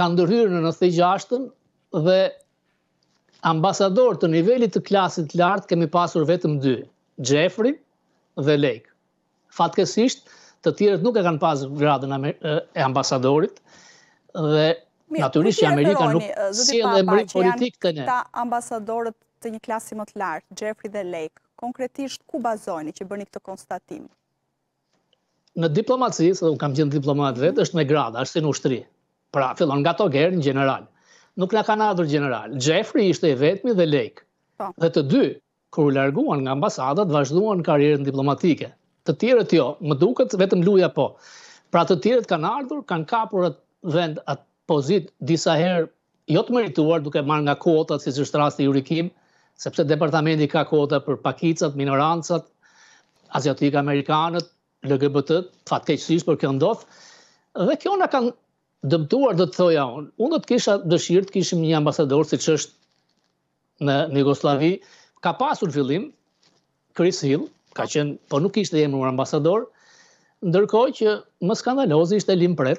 ka ndërhyrë në 96-ën dhe ambasador të nivellit të klasit lartë kemi pasur vetëm dy, Jeffrey dhe Lake. Fatkesisht, të tjerët nuk e kanë pasur gradën e ambasadorit dhe naturisht që Amerika nuk si edhe mëri politikë të një. Këta ambasadorët të një klasit më të lartë, Jeffrey dhe Lake, konkretisht ku bazojni që bërni këtë konstatim? Në diplomacisë, edhe unë kam qenë diplomat vetë, mhm. është me gradë, është në ushtri. Pra, fillon nga Togerë në general. Nuk nga ardhur general. Jeffrey ishte e vetmi dhe lejkë. Po. Dhe të dy, kër u larguan nga ambasadat, vazhduan karirën diplomatike. Të tjerët jo, më duket vetëm luja po. Pra të tjerët kanë ardhur, kanë kapur atë vend atë pozit disa herë jo të merituar duke marrë nga kotët, si është rasti i Urikim, sepse departamenti ka kotët për pakicat, minorancat, aziatik amerikanët, LGBT, fatkeqësisht për kjo Dhe kjo na kanë dëmtuar do të thoja unë. Unë do të kisha dëshirë të kishim një ambasador si që është në Jugoslavi. Ka pasur fillim, Chris Hill, ka qenë, po nuk ishte jemë ambasador, ndërkoj që më skandalozi ishte Lim Pret,